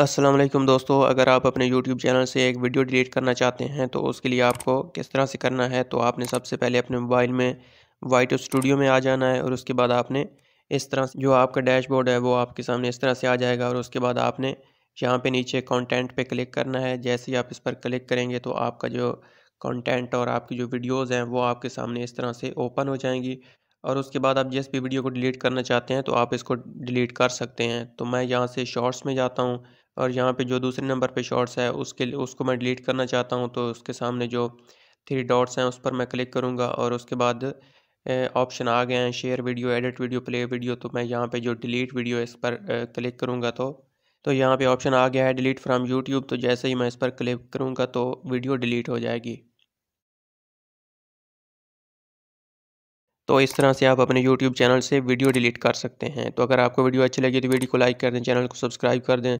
असलम दोस्तों अगर आप अपने YouTube चैनल से एक वीडियो डिलीट करना चाहते हैं तो उसके लिए आपको किस तरह से करना है तो आपने सबसे पहले अपने मोबाइल में वाइट स्टूडियो में आ जाना है और उसके बाद आपने इस तरह जो आपका डैशबोर्ड है वो आपके सामने इस तरह से आ जाएगा और उसके बाद आपने यहाँ पे नीचे कंटेंट पे क्लिक करना है जैसे ही आप इस पर क्लिक करेंगे तो आपका जो कॉन्टेंट और आपकी जो वीडियोज़ हैं वो आपके सामने इस तरह से ओपन हो जाएंगी और उसके बाद आप जिस भी वीडियो को डिलीट करना चाहते हैं तो आप इसको डिलीट कर सकते हैं तो मैं यहाँ से शॉर्ट्स में जाता हूँ और यहाँ पे जो दूसरे नंबर पे शॉर्ट्स है उसके लिए उसको मैं डिलीट करना चाहता हूँ तो उसके सामने जो थ्री डॉट्स हैं उस पर मैं क्लिक करूँगा और उसके बाद ऑप्शन आ गए हैं share video edit video play video तो मैं यहाँ पे जो डिलीट वीडियो इस पर क्लिक करूँगा तो तो यहाँ पे ऑप्शन आ गया है डिलीट फ्रॉम यूट्यूब तो जैसे ही मैं इस पर क्लिक करूँगा तो वीडियो डिलीट हो जाएगी तो इस तरह से आप अपने YouTube चैनल से वीडियो डिलीट कर सकते हैं तो अगर आपको वीडियो अच्छी लगी तो वीडियो को लाइक कर दें चैनल को सब्सक्राइब कर दें